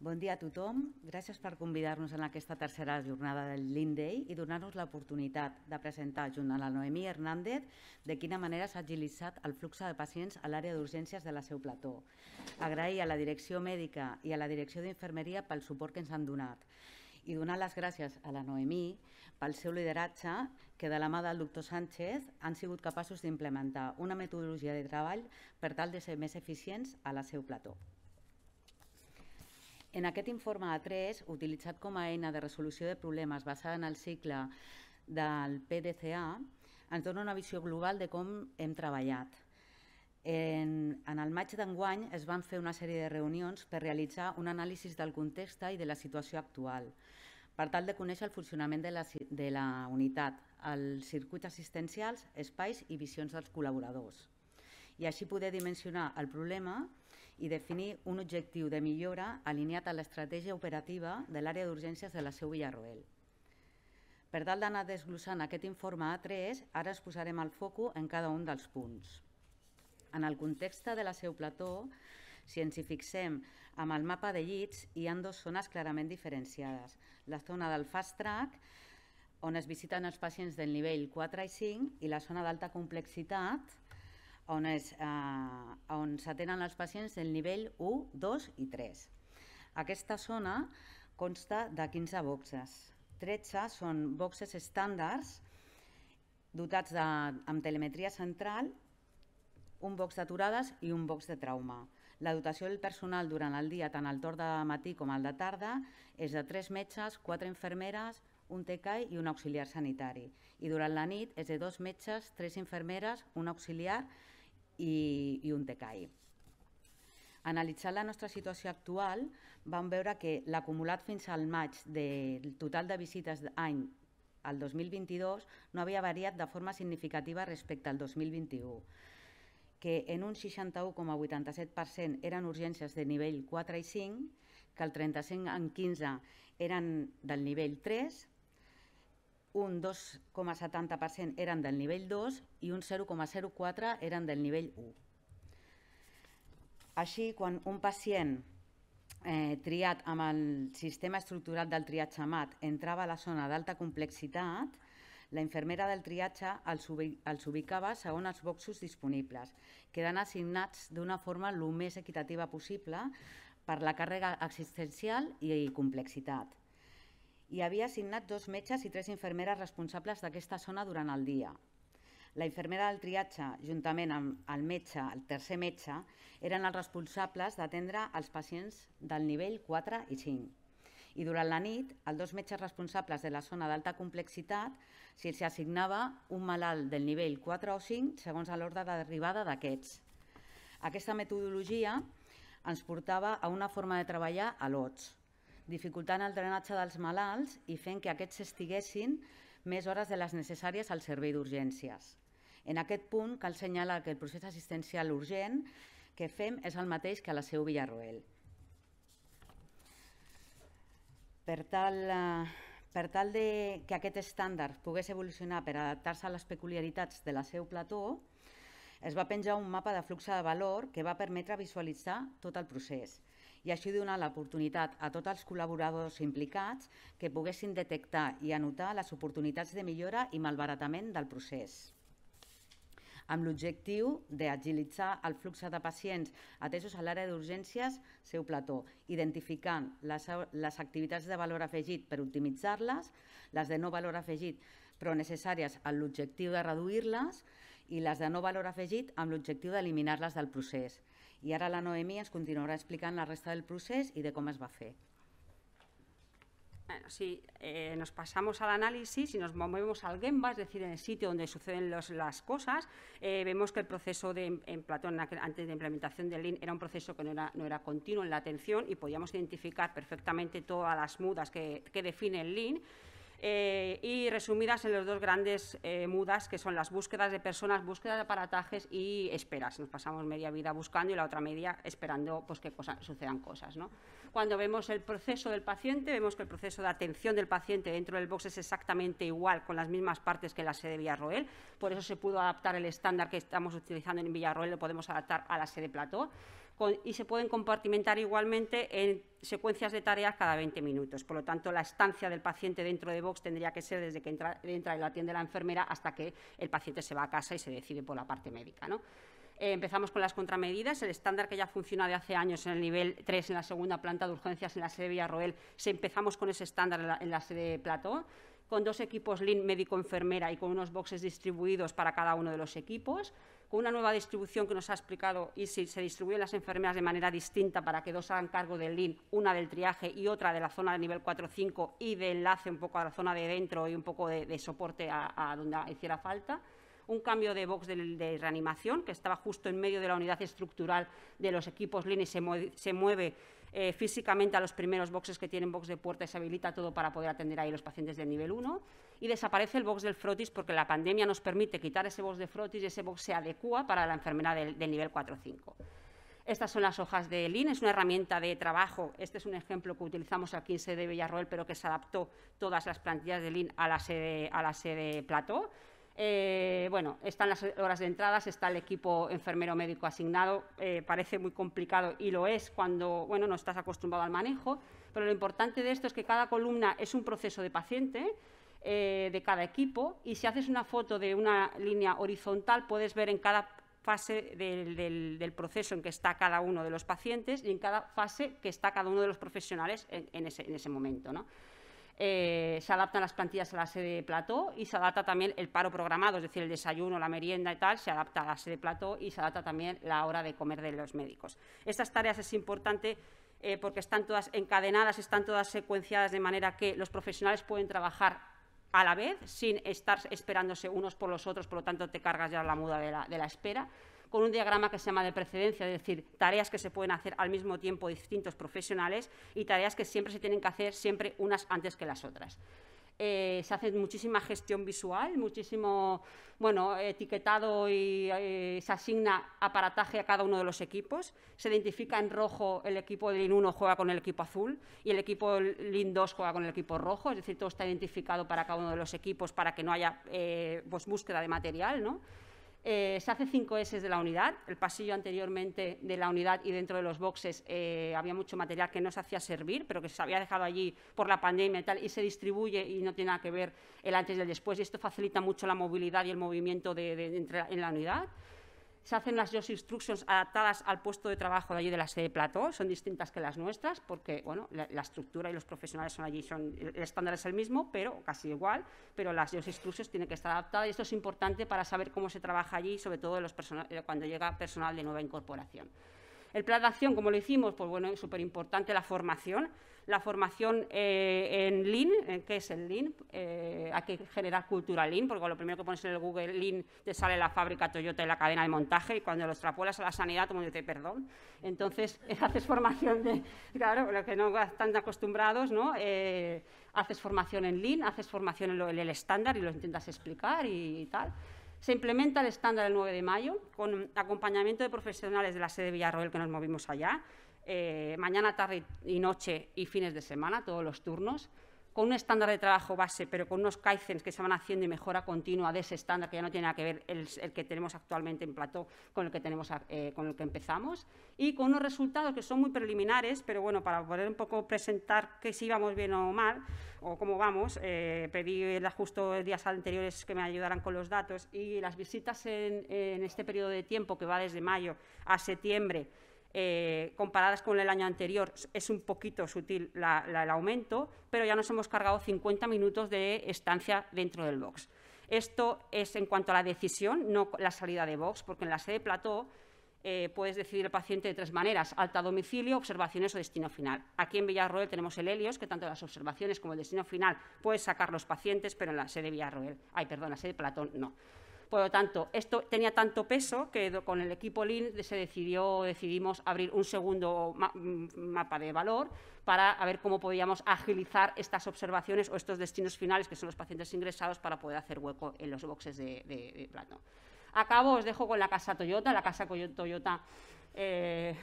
Bon dia a tothom. Gràcies per convidar-nos en aquesta tercera jornada del Lean Day i donar-nos l'oportunitat de presentar, junt a la Noemí Hernández, de quina manera s'ha agilitzat el flux de pacients a l'àrea d'urgències de la seu plató. Agrair a la direcció mèdica i a la direcció d'infermeria pel suport que ens han donat i donar les gràcies a la Noemí pel seu lideratge que de la mà del doctor Sánchez han sigut capaços d'implementar una metodologia de treball per tal de ser més eficients a la seu plató. En aquest informe A3, utilitzat com a eina de resolució de problemes basada en el cicle del PDCA, ens dona una visió global de com hem treballat. En, en el maig d'enguany es van fer una sèrie de reunions per realitzar un anàlisi del context i de la situació actual, per tal de conèixer el funcionament de la, de la unitat, els circuits assistencials, espais i visions dels col·laboradors. I així poder dimensionar el problema i definir un objectiu de millora alineat a l'estratègia operativa de l'àrea d'urgències de la seu Villarroel. Per tal d'anar desglossant aquest informe A3, ara es posarem el foco en cada un dels punts. En el context de la seu plató, si ens hi fixem amb el mapa de llits, hi han dues zones clarament diferenciades. La zona del fast track, on es visiten els pacients del nivell 4 i 5, i la zona d'alta complexitat, on és, eh, on s'atenen els pacients del nivell 1, 2 i 3. Aquesta zona consta de 15 boxes. 13 són boxes estàndards dotats de, amb telemetria central, un box d'aturades i un box de trauma. La dotació del personal durant el dia, tant al torn de matí com al de tarda, és de 3 metges, 4 infermeres, un TECAI i un auxiliar sanitari. I durant la nit és de dos metges, tres infermeres, un auxiliar i, i un tecai. Analitzant la nostra situació actual, vam veure que l'acumulat fins al maig del total de visites d'any al 2022 no havia variat de forma significativa respecte al 2021, que en un 61,87% eren urgències de nivell 4 i 5, que el 35 en 15 eren del nivell 3 un 2,70% eren del nivell 2 i un 0,04 eren del nivell 1. Així, quan un pacient eh, triat amb el sistema estructurat del triatge MAT entrava a la zona d'alta complexitat, la infermera del triatge els, els ubicava segons els boxos disponibles, quedant assignats d'una forma el més equitativa possible per la càrrega existencial i complexitat i havia assignat dos metges i tres infermeres responsables d'aquesta zona durant el dia. La infermera del triatge, juntament amb el metge, el tercer metge, eren els responsables d'atendre els pacients del nivell 4 i 5. I durant la nit, els dos metges responsables de la zona d'alta complexitat si s'hi assignava un malalt del nivell 4 o 5 segons l'ordre d'arribada d'aquests. Aquesta metodologia ens portava a una forma de treballar a lots, dificultant el drenatge dels malalts i fent que aquests estiguessin més hores de les necessàries al servei d'urgències. En aquest punt cal senyalar que el procés assistencial urgent que fem és el mateix que a la seu Villarroel. Per tal, eh, per tal de que aquest estàndard pogués evolucionar per adaptar-se a les peculiaritats de la seu plató, es va penjar un mapa de flux de valor que va permetre visualitzar tot el procés, i així donar l'oportunitat a tots els col·laboradors implicats que poguessin detectar i anotar les oportunitats de millora i malbaratament del procés amb l'objectiu d'agilitzar el flux de pacients atesos a l'àrea d'urgències seu plató, identificant les, les activitats de valor afegit per optimitzar-les, les de no valor afegit però necessàries amb l'objectiu de reduir-les i les de no valor afegit amb l'objectiu d'eliminar-les del procés Y ahora la Noemi continuará explicando la resta del proceso y de cómo es va si eh, nos pasamos al análisis y nos movemos al Gemba, es decir, en el sitio donde suceden las cosas. Eh, vemos que el proceso de, en Platón, antes de implementación del LIN era un proceso que no era, continuo en la atención y podíamos identificar perfectamente todas las mudas que, define el LIN. Eh, y resumidas en las dos grandes eh, mudas, que son las búsquedas de personas, búsquedas de aparatajes y esperas. Nos pasamos media vida buscando y la otra media esperando pues, que sucedan cosas. Cuando vemos el proceso del paciente, vemos que el proceso de atención del paciente dentro del box es exactamente igual, con las mismas partes que en la sede de Villarroel. Por eso se pudo adaptar el estándar que estamos utilizando en Villarroel, lo podemos adaptar a la sede Plató y se pueden compartimentar igualmente en secuencias de tareas cada 20 minutos. Por lo tanto, la estancia del paciente dentro de box tendría que ser desde que entra, entra y atiende la enfermera hasta que el paciente se va a casa y se decide por la parte médica. ¿no? Eh, empezamos con las contramedidas. El estándar que ya funciona de hace años en el nivel 3, en la segunda planta de urgencias en la sede Villarroel, se empezamos con ese estándar en la, sede de Plató con dos equipos lin médico-enfermera y con unos boxes distribuidos para cada uno de los equipos con una nueva distribución que nos ha explicado si se distribuyen las enfermeras de manera distinta para que dos hagan cargo del LIN, una del triaje y otra de la zona de nivel 4-5 y de enlace un poco a la zona de dentro y un poco de, soporte a, donde hiciera falta un cambio de box de, reanimación que estaba justo en medio de la unidad estructural de los equipos LIN y se mueve eh, físicamente a los primeros boxes que tienen box de puerta y se habilita todo para poder atender ahí los pacientes de nivel 1. Y desaparece el box del frotis porque la pandemia nos permite quitar ese box de frotis y ese box se adecua para la enfermedad del, nivel 4 o 5. Estas son las hojas de Lean, es una herramienta de trabajo. Este es un ejemplo que utilizamos al 15 de Villarroel, pero que se adaptó todas las plantillas de Lean a la sede, a la sede Plató. Eh, bueno, están las horas de entrada, está el equipo enfermero médico asignado. Eh, parece muy complicado y lo es cuando no estás acostumbrado al manejo, pero lo importante de esto es que cada columna es un proceso de paciente. Eh, de cada equipo y si haces una foto de una línea horizontal puedes ver en cada fase del, proceso en que está cada uno de los pacientes y en cada fase que está cada uno de los profesionales en, ese, momento. Eh, se adaptan las plantillas a la sede de plató y se adapta también el paro programado, es decir, el desayuno, la merienda y tal, se adapta a la sede de plató y se adapta también la hora de comer de los médicos. Estas tareas es importante eh, porque están todas encadenadas, están todas secuenciadas de manera que los profesionales pueden trabajar a la vez sin estar esperándose unos por los otros, por lo tanto te cargas ya la muda de la espera con un diagrama que se llama de precedencia, es decir, tareas que se pueden hacer al mismo tiempo distintos profesionales y tareas que siempre se tienen que hacer siempre unas antes que las otras. Eh, se hace muchísima gestión visual, muchísimo bueno, etiquetado y eh, se asigna aparataje a cada uno de los equipos. Se identifica en rojo el equipo de lin 1 juega con el equipo azul y el equipo lin 2 juega con el equipo rojo, es decir, todo está identificado para cada uno de los equipos para que no haya eh, pues, búsqueda de material. ¿no? Eh, se hace 5 S de la unidad. El pasillo anteriormente de la unidad y dentro de los boxes eh, había mucho material que no se hacía servir, pero que se había dejado allí por la pandemia y tal, y se distribuye y no tiene nada que ver el antes y el después. Y esto facilita mucho la movilidad y el movimiento de, en la unidad se hacen las Just instructions adaptadas al puesto de trabajo de allí de la sede de plató, son distintas que las nuestras porque la, estructura y los profesionales son allí, son, el, estándar es el mismo, pero casi igual, pero las Just instructions tienen que estar adaptadas y esto es importante para saber cómo se trabaja allí, sobre todo los eh, cuando llega personal de nueva incorporación. El plan de acción, como lo hicimos, pues bueno, es súper importante la formación, la formación eh, en Lean, eh, ¿qué es el Lean? Eh, hay que generar cultura Lean, porque lo primero que pones en el Google Lean te sale la fábrica Toyota y la cadena de montaje, y cuando lo extrapolas a la sanidad, como yo te perdón. Entonces, haces formación de, claro, lo que no están acostumbrados, ¿no? haces formación en Lean, haces formación en, el estándar y lo intentas explicar y tal. Se implementa el estándar el 9 de mayo con acompañamiento de profesionales de la sede de Villarroel que nos movimos allá, eh, mañana, tarde y noche y fines de semana, todos los turnos con un estándar de trabajo base, pero con unos kaizens que se van haciendo y mejora continua de ese estándar, que ya no tiene nada que ver el, que tenemos actualmente en plató con el que, tenemos, eh, con el que empezamos, y con unos resultados que son muy preliminares, pero bueno, para poder un poco presentar que si íbamos bien o mal, o cómo vamos, eh, pedí el de días anteriores que me ayudaran con los datos, y las visitas en, en este periodo de tiempo, que va desde mayo a septiembre, eh, comparadas con el año anterior, es un poquito sutil el aumento, pero ya nos hemos cargado 50 minutos de estancia dentro del box. Esto es en cuanto a la decisión, no la salida de box, porque en la sede plató eh, puedes decidir el paciente de tres maneras, alta domicilio, observaciones o destino final. Aquí en Villarroel tenemos el Helios, que tanto las observaciones como el destino final puedes sacar los pacientes, pero en la sede Villarroel, ay, perdón, sede Platón no. Por lo tanto, esto tenía tanto peso que con el equipo Lean se decidió, decidimos abrir un segundo mm, mapa de valor para ver cómo podíamos agilizar estas observaciones o estos destinos finales, que son los pacientes ingresados, para poder hacer hueco en los boxes de, de, de cabo, Acabo, os dejo con la casa Toyota. La casa Toyota del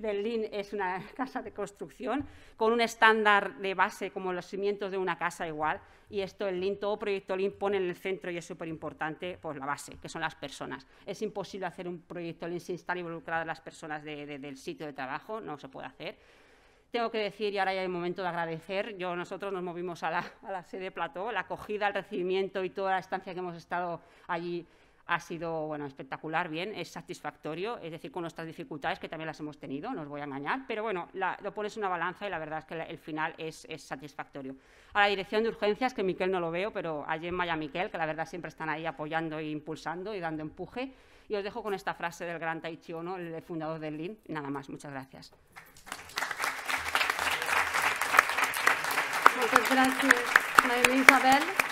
eh, Lin es una casa de construcción con un estándar de base como los cimientos de una casa igual. Y esto el lin todo proyecto lin pone en el centro y es súper importante pues, la base, que son las personas. Es imposible hacer un proyecto lin sin estar involucradas las personas del sitio de trabajo, no se puede hacer. Tengo que decir, y ahora ya es momento de agradecer, yo, nosotros nos movimos a la, a la sede Plató, la acogida, el recibimiento y toda la estancia que hemos estado allí ha sido bueno, espectacular, bien, es satisfactorio, es decir, con nuestras dificultades que también las hemos tenido, no os voy a engañar, pero bueno, lo pones en una balanza y la verdad es que el final es, satisfactorio. A la dirección de urgencias, que Miquel no lo veo, pero allí en Maya Miquel, que la verdad siempre están ahí apoyando e impulsando y dando empuje. Y os dejo con esta frase del gran Taichi Ono, el fundador del LIN. Nada más, muchas gracias. Muchas gracias, Isabel.